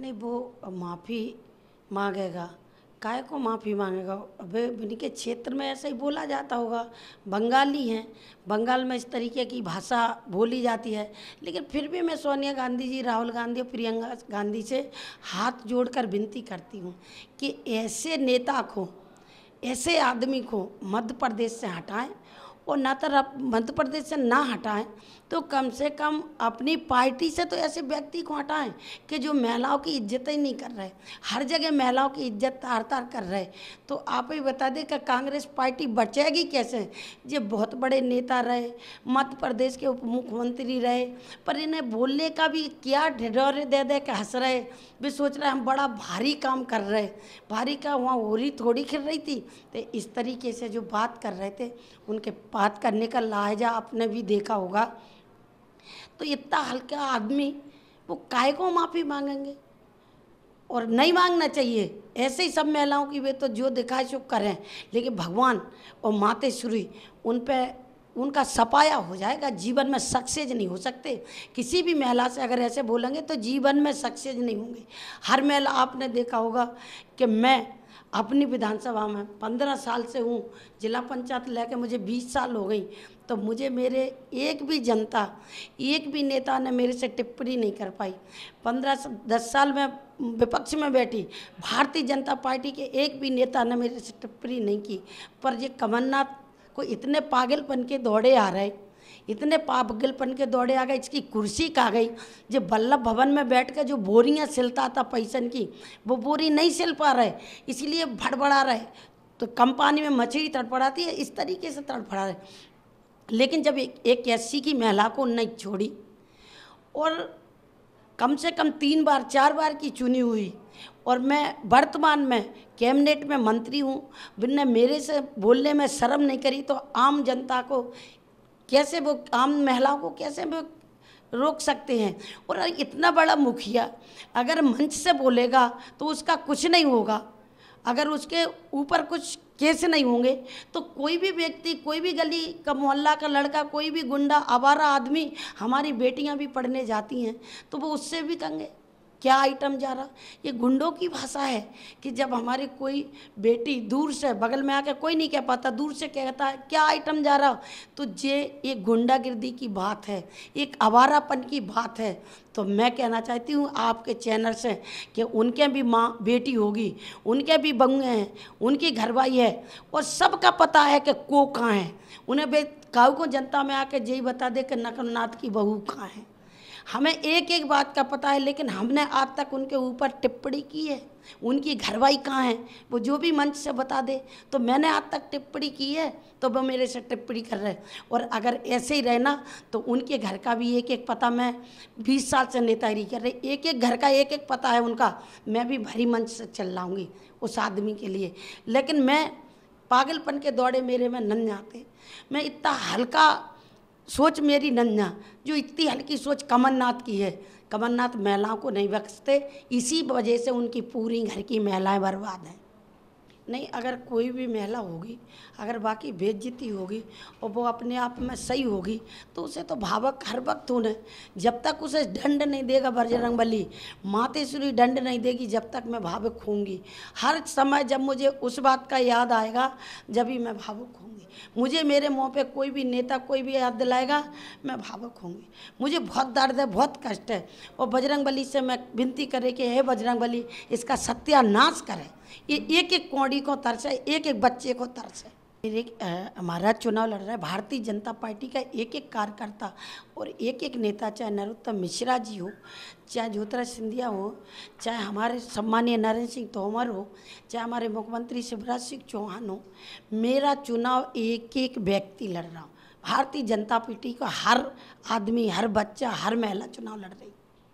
नहीं वो माफ़ी मांगेगा काय को माफ़ी मांगेगा अबे इनके क्षेत्र में ऐसे ही बोला जाता होगा बंगाली हैं बंगाल में इस तरीके की भाषा बोली जाती है लेकिन फिर भी मैं सोनिया गांधी जी राहुल गांधी और प्रियंका गांधी से हाथ जोड़कर विनती करती हूँ कि ऐसे नेता को ऐसे आदमी को मध्य प्रदेश से हटाएं वो ना तो मध्य प्रदेश से ना हटाएं तो कम से कम अपनी पार्टी से तो ऐसे व्यक्ति को हटाएं कि जो महिलाओं की इज्जत ही नहीं कर रहे हर जगह महिलाओं की इज्जत तार तार कर रहे तो आप ही बता दें कि कांग्रेस पार्टी बचेगी कैसे ये बहुत बड़े नेता रहे मध्य प्रदेश के उप मुख्यमंत्री रहे पर इन्हें बोलने का भी क्या ढिढोरे दे दे के हंस रहे भी सोच रहे हम बड़ा भारी काम कर रहे भारी का वहाँ रही थोड़ी खिल रही थी तो इस तरीके से जो बात कर रहे थे उनके बात करने का लहजा आपने भी देखा होगा तो इतना हल्का आदमी वो काय को माफ़ी मांगेंगे और नहीं मांगना चाहिए ऐसे ही सब महिलाओं की वे तो जो दिखाए सो करें लेकिन भगवान और माते सूरी उन पर उनका सपाया हो जाएगा जीवन में सक्सेस नहीं हो सकते किसी भी महिला से अगर ऐसे बोलेंगे तो जीवन में सक्सेस नहीं होंगे हर महिला आपने देखा होगा कि मैं अपनी विधानसभा में पंद्रह साल से हूँ जिला पंचायत लेके मुझे बीस साल हो गई तो मुझे मेरे एक भी जनता एक भी नेता ने मेरे से टिप्पणी नहीं कर पाई पंद्रह दस साल में विपक्ष में बैठी भारतीय जनता पार्टी के एक भी नेता ने मेरे से टिप्पणी नहीं की पर ये कमलनाथ को इतने पागलपन के दौड़े आ रहे इतने पाप गिलपन के दौड़े आ गए इसकी कुर्सी का गई जो बल्लभ भवन में बैठ कर जो बोरियाँ सिलता था पैसन की वो बोरी नहीं सिल पा रहे इसीलिए भड़बड़ा रहे तो कम पानी में मछली तड़पड़ाती है इस तरीके से तड़पड़ा रहे लेकिन जब एक एक एससी की महिला को नहीं छोड़ी और कम से कम तीन बार चार बार की चुनी हुई और मैं वर्तमान में कैबिनेट में मंत्री हूँ बिन्ने मेरे से बोलने में शर्म नहीं करी तो आम जनता को कैसे वो आम महिलाओं को कैसे वो रोक सकते हैं और इतना बड़ा मुखिया अगर मंच से बोलेगा तो उसका कुछ नहीं होगा अगर उसके ऊपर कुछ केस नहीं होंगे तो कोई भी व्यक्ति कोई भी गली का मोहल्ला का लड़का कोई भी गुंडा आवारा आदमी हमारी बेटियां भी पढ़ने जाती हैं तो वो उससे भी तंग है क्या आइटम जा रहा ये गुंडों की भाषा है कि जब हमारी कोई बेटी दूर से बगल में आके कोई नहीं कह पाता दूर से कहता है क्या आइटम जा रहा तो ये एक गुंडागिर्दी की बात है एक आवारापन की बात है तो मैं कहना चाहती हूँ आपके चैनल से कि उनके भी माँ बेटी होगी उनके भी बंगे हैं उनकी घरवाई है और सबका पता है कि को कहाँ है उन्हें बे काऊ को जनता में आके यही बता दे कि नकलनाथ की बहू कहाँ है हमें एक एक बात का पता है लेकिन हमने आज तक उनके ऊपर टिप्पणी की है उनकी घरवाई कहाँ है वो जो भी मंच से बता दे तो मैंने आज तक टिप्पणी की है तो वो मेरे से टिप्पणी कर रहे हैं और अगर ऐसे ही रहना तो उनके घर का भी एक एक पता मैं बीस साल से नेतागिरी कर रही एक एक घर का एक एक पता है उनका मैं भी भरी मंच से चल लाऊँगी उस आदमी के लिए लेकिन मैं पागलपन के दौड़े मेरे में नन जाते मैं इतना हल्का सोच मेरी नन्ना जो इतनी हल्की सोच कमलनाथ की है कमलनाथ महिलाओं को नहीं बख्शते इसी वजह से उनकी पूरी घर की महिलाएं बर्बाद हैं नहीं अगर कोई भी महिला होगी अगर बाकी बेजती होगी और वो अपने आप में सही होगी तो उसे तो भावक हर वक्त होने जब तक उसे दंड नहीं देगा बजरंग बली मातेश्वरी दंड नहीं देगी जब तक मैं भावुक होंगी हर समय जब मुझे उस बात का याद आएगा जब ही मैं भावुक हूँ मुझे मेरे मुंह पे कोई भी नेता कोई भी याद दिलाएगा मैं भावुक होंगी मुझे बहुत दर्द है बहुत कष्ट है और बजरंग बली से मैं विनती करे कि हे बजरंग बली इसका सत्यानाश करें ये एक एक कौड़ी को तरस है एक एक बच्चे को तरस है हमारा चुनाव लड़ रहा है भारतीय जनता पार्टी का एक एक कार्यकर्ता और एक एक नेता चाहे नरोत्तम मिश्रा जी हो चाहे ज्योतिराज सिंधिया हो चाहे हमारे सम्मान्य नरेंद्र सिंह तोमर हो चाहे हमारे मुख्यमंत्री शिवराज सिंह चौहान हो मेरा चुनाव एक एक व्यक्ति लड़ रहा हूँ भारतीय जनता पार्टी का हर आदमी हर बच्चा हर महिला चुनाव लड़ रही